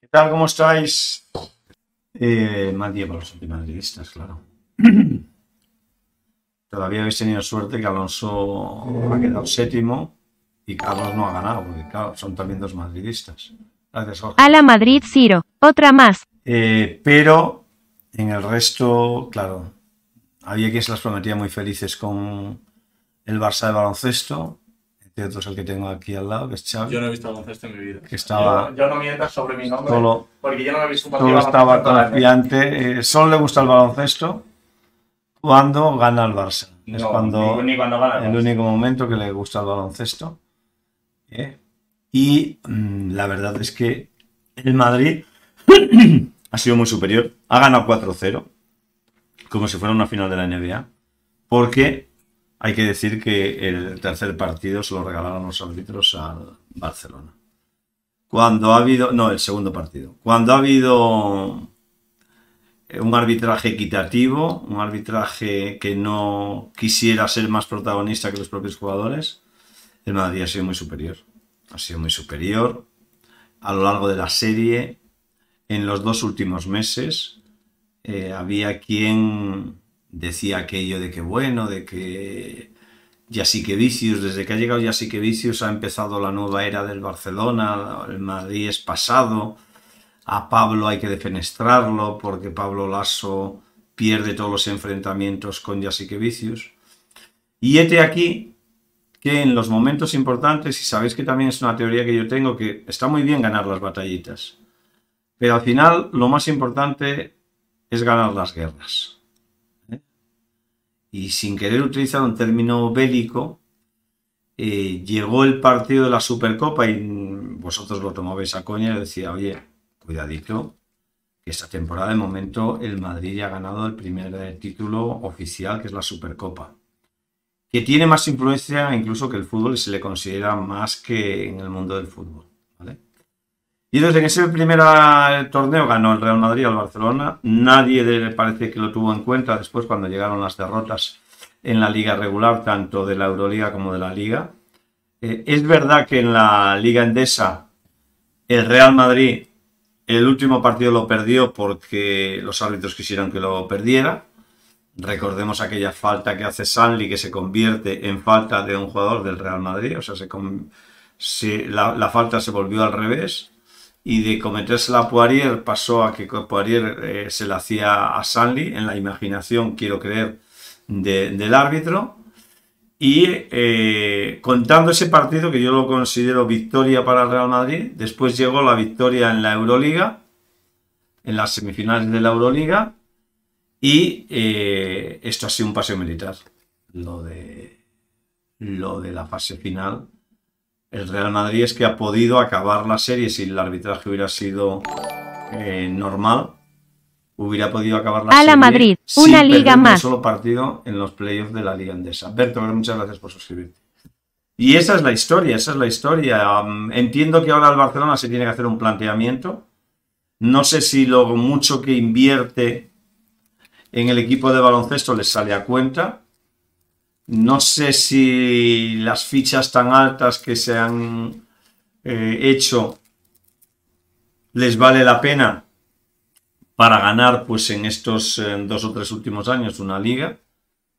¿Qué tal? ¿Cómo estáis? Más eh, mal día para los claro. Todavía habéis tenido suerte que Alonso ha quedado séptimo y Carlos no ha ganado, porque son también dos madridistas. Gracias, Jorge. A la Madrid, Ciro. Otra más. Eh, pero en el resto, claro, había quien se las prometía muy felices con el Barça de baloncesto, es el que tengo aquí al lado, que es Xavi. Yo no he visto baloncesto en mi vida. Que estaba, yo, no mientas sobre mi nombre, solo, porque yo no he visto un partido. Solo estaba confiante, eh, solo le gusta el baloncesto cuando gana el Barça. No, es cuando, ni, cuando gana el, único momento que le gusta el baloncesto. ¿eh? Y mm, la verdad es que el Madrid ha sido muy superior. Ha ganado 4-0, como si fuera una final de la NBA, porque hay que decir que el tercer partido se lo regalaron los árbitros al Barcelona. Cuando ha habido, no, el segundo partido. Cuando ha habido eh, un arbitraje equitativo, un arbitraje que no quisiera ser más protagonista que los propios jugadores, el Madrid ha sido muy superior. Ha sido muy superior a lo largo de la serie. En los dos últimos meses eh, había quien decía aquello de que bueno, de que que Vicius, desde que ha llegado que vicios ha empezado la nueva era del Barcelona, el Madrid es pasado, a Pablo hay que defenestrarlo porque Pablo Lasso pierde todos los enfrentamientos con que vicios. Y este aquí que en los momentos importantes, y sabéis que también es una teoría que yo tengo, que está muy bien ganar las batallitas, pero al final lo más importante es ganar las guerras y sin querer utilizar un término bélico, eh, llegó el partido de la Supercopa y vosotros lo tomabais a coña y decía, oye, cuidadito, que esta temporada de momento el Madrid ya ha ganado el primer título oficial, que es la Supercopa, que tiene más influencia incluso que el fútbol y se le considera más que en el mundo del fútbol. Y desde en ese primer eh, torneo ganó el Real Madrid al Barcelona. Nadie parece que lo tuvo en cuenta después cuando llegaron las derrotas en la liga regular, tanto de la Euroliga como de la Liga. Eh, es verdad que en la Liga Endesa el Real Madrid el último partido lo perdió porque los árbitros quisieron que lo perdiera. Recordemos aquella falta que hace Sanli que se convierte en falta de un jugador del Real Madrid. O sea, la falta se volvió al revés y de cometérsela a Poirier pasó a que Poirier eh, se la hacía a Sanli en la imaginación, quiero creer, del árbitro. Y eh, contando ese partido, que yo lo considero victoria para el Real Madrid, después llegó la victoria en la Euroliga, en las semifinales de la Euroliga, y eh, esto ha sido un paseo militar. Lo de, lo de la fase final el Real Madrid es que ha podido acabar la serie si el arbitraje hubiera sido eh, normal. Hubiera podido acabar la serie. A la Madrid, una liga más. Un solo partido en los playoffs de la Liga Andesa. Berto, muchas gracias por suscribirte. Y esa es la historia, esa es la historia. Mm, entiendo que ahora el Barcelona se tiene que hacer un planteamiento. No sé si lo mucho que invierte en el equipo de baloncesto les sale a cuenta. No sé si las fichas tan altas que se han eh, hecho les vale la pena para ganar pues en estos dos o tres últimos años una liga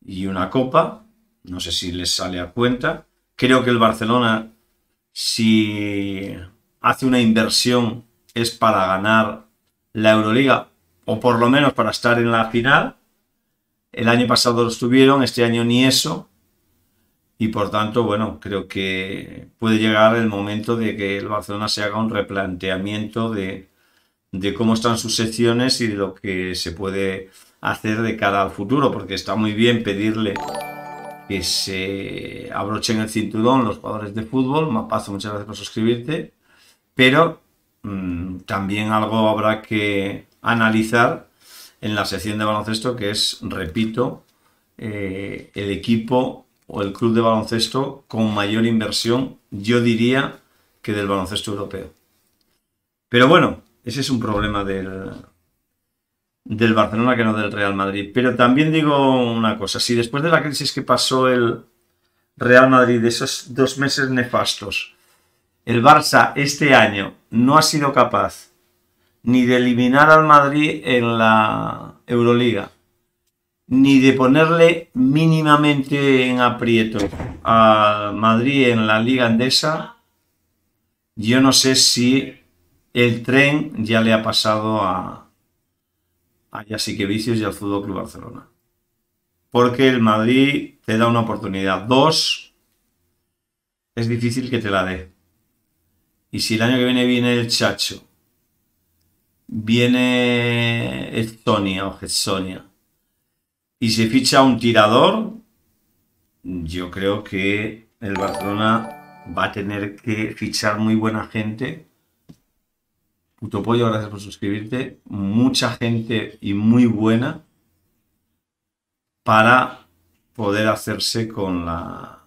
y una copa. No sé si les sale a cuenta. Creo que el Barcelona, si hace una inversión, es para ganar la Euroliga o por lo menos para estar en la final el año pasado lo estuvieron, este año ni eso. Y por tanto, bueno, creo que puede llegar el momento de que el Barcelona se haga un replanteamiento de, cómo están sus secciones y de lo que se puede hacer de cara al futuro, porque está muy bien pedirle que se abrochen el cinturón los jugadores de fútbol. Mapazo, muchas gracias por suscribirte. Pero mm, también algo habrá que analizar en la sección de baloncesto, que es, repito, eh, el equipo o el club de baloncesto con mayor inversión, yo diría que del baloncesto europeo. Pero bueno, ese es un problema del, del Barcelona que no del Real Madrid. Pero también digo una cosa, si después de la crisis que pasó el Real Madrid, de esos dos meses nefastos, el Barça este año no ha sido capaz ni de eliminar al Madrid en la Euroliga, ni de ponerle mínimamente en aprieto al Madrid en la Liga Andesa, yo no sé si el tren ya le ha pasado a, a que Vicios y al Fútbol Club Barcelona. Porque el Madrid te da una oportunidad. Dos, es difícil que te la dé. Y si el año que viene viene el Chacho viene Estonia o Sonia. y se ficha un tirador, yo creo que el Barcelona va a tener que fichar muy buena gente. Puto pollo, gracias por suscribirte. Mucha gente y muy buena para poder hacerse con la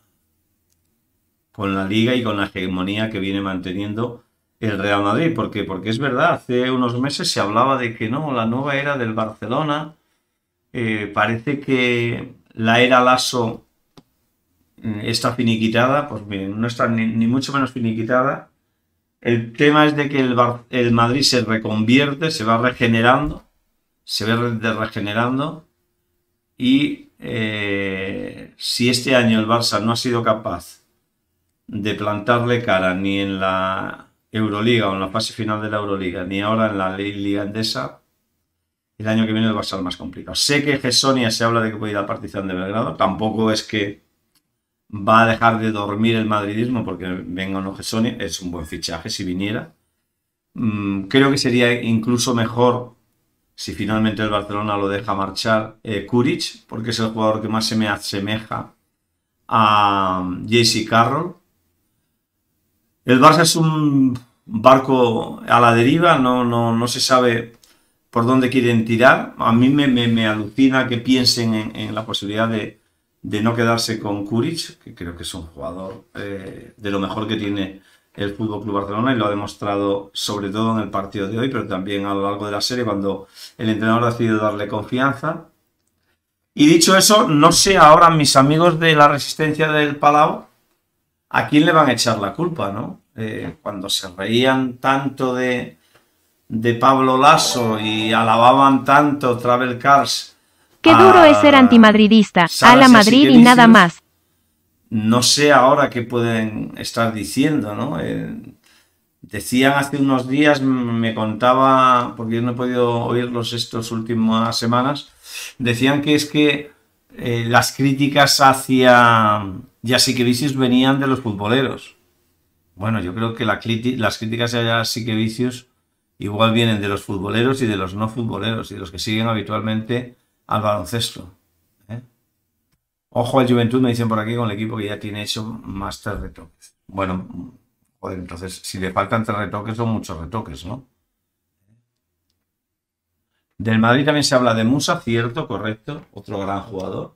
con la liga y con la hegemonía que viene manteniendo el Real Madrid. ¿Por Porque es verdad, hace unos meses se hablaba de que no, la nueva era del Barcelona. Eh, parece que la era Lasso mm, está finiquitada. Pues miren, no está ni, mucho menos finiquitada. El tema es de que el, el Madrid se reconvierte, se va regenerando, se ve regenerando. Y eh, si este año el Barça no ha sido capaz de plantarle cara ni en la Euroliga o en la fase final de la Euroliga, ni ahora en la Liga Endesa, el año que viene va a ser más complicado. Sé que Gessonia se habla de que puede ir a de Belgrado, tampoco es que va a dejar de dormir el madridismo porque venga o no Gessonia... es un buen fichaje si viniera. Mm, creo que sería incluso mejor si finalmente el Barcelona lo deja marchar eh, porque es el jugador que más se me asemeja a mm, JC Carroll el Barça es un barco a la deriva, no, no, no se sabe por dónde quieren tirar. A mí me, me, me alucina que piensen en, la posibilidad de, no quedarse con Kuric, que creo que es un jugador eh, de lo mejor que tiene el Fútbol Club Barcelona y lo ha demostrado sobre todo en el partido de hoy, pero también a lo largo de la serie cuando el entrenador ha decidido darle confianza. Y dicho eso, no sé ahora mis amigos de la resistencia del Palau ¿a quién le van a echar la culpa, no? Eh, cuando se reían tanto de, Pablo Lasso y alababan tanto Travel Cars. Qué duro es ser antimadridista, a la Madrid y nada más. No sé ahora qué pueden estar diciendo, ¿no? Eh, decían hace unos días, me contaba, porque yo no he podido oírlos estas últimas semanas, decían que es que eh, las críticas hacia ya vicios venían de los futboleros. Bueno, yo creo que las críticas hacia vicios igual vienen de los futboleros y de los no futboleros y de los que siguen habitualmente al baloncesto. ¿eh? Ojo a Juventud, me dicen por aquí, con el equipo que ya tiene hecho más tres retoques. Bueno, joder, entonces, si le faltan tres retoques, son muchos retoques, ¿no? Del Madrid también se habla de Musa, cierto, correcto, otro gran jugador,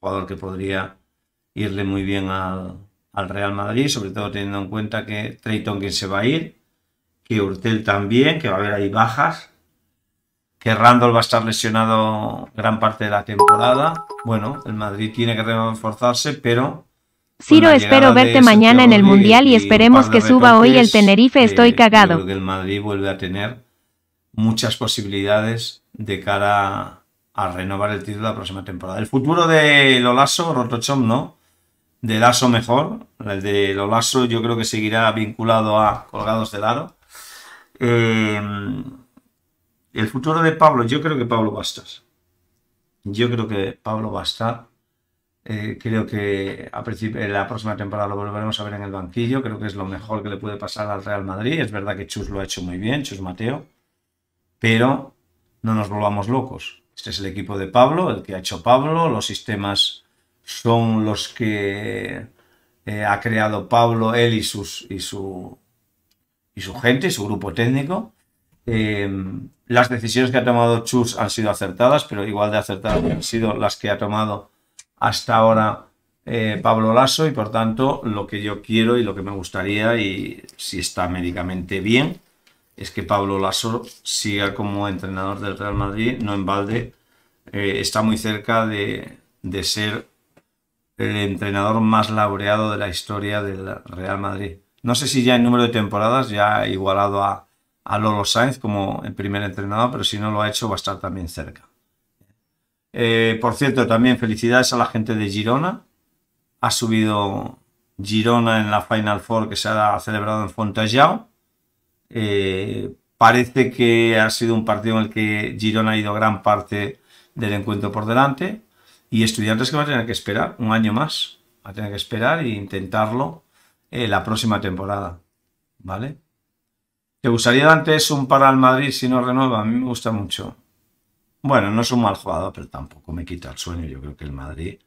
jugador que podría irle muy bien al, Real Madrid, sobre todo teniendo en cuenta que Treyton quien se va a ir, que Urtel también, que va a haber ahí bajas, que Randall va a estar lesionado gran parte de la temporada. Bueno, el Madrid tiene que reforzarse, pero Ciro, espero verte mañana en el Mundial y, esperemos que suba hoy el Tenerife. Estoy eh, cagado. el Madrid vuelve a tener muchas posibilidades de cara a renovar el título la próxima temporada. El futuro de Lolaso, Rotochom no, de Lasso mejor, el de Lolaso yo creo que seguirá vinculado a Colgados de Aro. Eh, el futuro de Pablo, yo creo que Pablo va Yo creo que Pablo va eh, creo que a la próxima temporada lo volveremos a ver en el banquillo. Creo que es lo mejor que le puede pasar al Real Madrid. Es verdad que Chus lo ha hecho muy bien, Chus Mateo pero no nos volvamos locos. Este es el equipo de Pablo, el que ha hecho Pablo, los sistemas son los que eh, ha creado Pablo, él y, su, y su gente, su grupo técnico. Eh, las decisiones que ha tomado Chus han sido acertadas, pero igual de acertadas han sido las que ha tomado hasta ahora eh, Pablo Lasso y por tanto lo que yo quiero y lo que me gustaría y si está médicamente bien, es que Pablo Lasso siga como entrenador del Real Madrid, no en balde, eh, está muy cerca de, ser el entrenador más laureado de la historia del Real Madrid. No sé si ya en número de temporadas ya ha igualado a, a Lolo Sainz como el primer entrenador, pero si no lo ha hecho va a estar también cerca. Eh, por cierto, también felicidades a la gente de Girona. Ha subido Girona en la Final Four que se ha celebrado en Fontajau eh, parece que ha sido un partido en el que Girona ha ido gran parte del encuentro por delante y estudiantes que va a tener que esperar un año más, va a tener que esperar e intentarlo eh, la próxima temporada, ¿vale? ¿Te gustaría antes un para el Madrid si no renueva? A mí me gusta mucho. Bueno, no es un mal jugador, pero tampoco me quita el sueño. Yo creo que el Madrid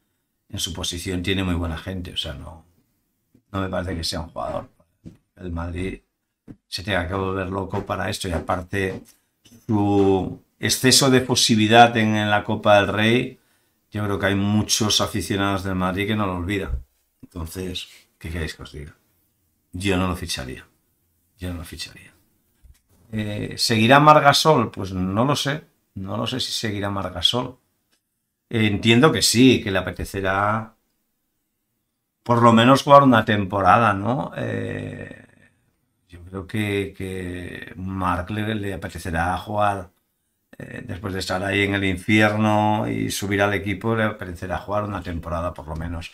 en su posición tiene muy buena gente, o sea, no, no me parece que sea un jugador. El Madrid se tenga que volver loco para esto. Y aparte, su exceso de posibilidad en, la Copa del Rey, yo creo que hay muchos aficionados del Madrid que no lo olvidan. Entonces, ¿qué queréis que os diga? Yo no lo ficharía. Yo no lo ficharía. Eh, ¿Seguirá Margasol? Pues no lo sé. No lo sé si seguirá Margasol. entiendo que sí, que le apetecerá por lo menos jugar una temporada, ¿no? Eh, creo que, que Mark le, le apetecerá jugar eh, después de estar ahí en el infierno y subir al equipo, le apetecerá jugar una temporada por lo menos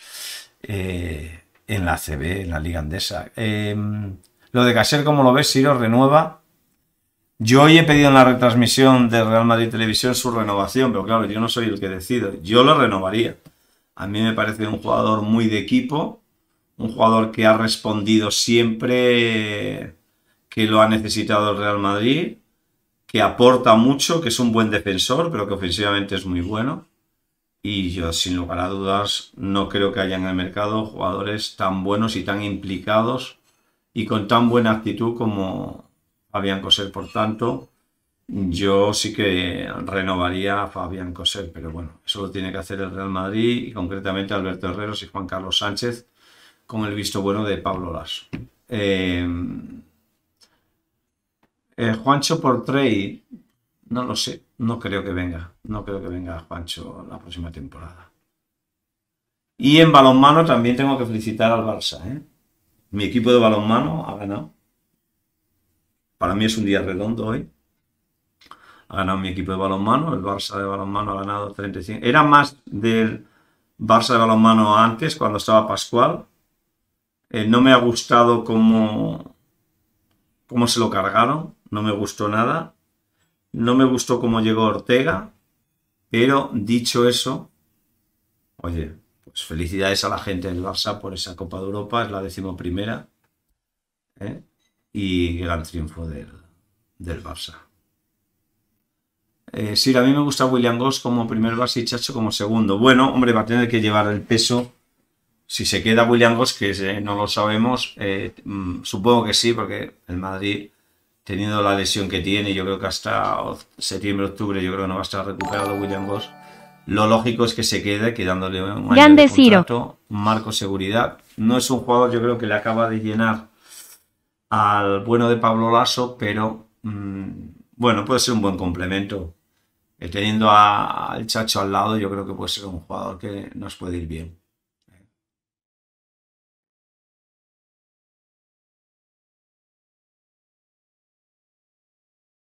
eh, en la CB, en la Liga Andesa. Em, lo de Caser, como lo ves, ¿Si lo renueva. Yo hoy he pedido en la retransmisión de Real Madrid Televisión su renovación, pero claro, yo no soy el que decido. Yo lo renovaría. A mí me parece un jugador muy de equipo, un jugador que ha respondido siempre que lo ha necesitado el Real Madrid, que aporta mucho, que es un buen defensor, pero que ofensivamente es muy bueno. Y yo, sin lugar a dudas, no creo que haya en el mercado jugadores tan buenos y tan implicados y con tan buena actitud como Fabián Coser. Por tanto, yo sí que renovaría a Fabián Coser, pero bueno, eso lo tiene que hacer el Real Madrid y concretamente Alberto Herreros y Juan Carlos Sánchez con el visto bueno de Pablo Lasso. Eh, eh, Juancho por Portrey, no lo sé, no creo que venga, no creo que venga Juancho la próxima temporada. Y en balonmano también tengo que felicitar al Barça. ¿eh? Mi equipo de balonmano ha ganado. Para mí es un día redondo hoy. Ha ganado mi equipo de balonmano. El Barça de balonmano ha ganado 35. Era más del Barça de balonmano antes, cuando estaba Pascual. Eh, no me ha gustado cómo, cómo se lo cargaron no me gustó nada. No me gustó cómo llegó Ortega, pero dicho eso, oye, pues felicidades a la gente del Barça por esa Copa de Europa, es la decimoprimera, ¿eh? y gran triunfo del, del Barça. Eh, sí, a mí me gusta William Goss como primer Barça y Chacho como segundo. Bueno, hombre, va a tener que llevar el peso. Si se queda William Goss, que eh, no lo sabemos, eh, mm, supongo que sí, porque el Madrid teniendo la lesión que tiene, yo creo que hasta septiembre, octubre, yo creo que no va a estar recuperado William Goss. Lo lógico es que se quede, quedándole un año de marco seguridad. No es un jugador, yo creo que le acaba de llenar al bueno de Pablo Lasso, pero mm, bueno, puede ser un buen complemento. Eh, teniendo al Chacho al lado, yo creo que puede ser un jugador que nos puede ir bien.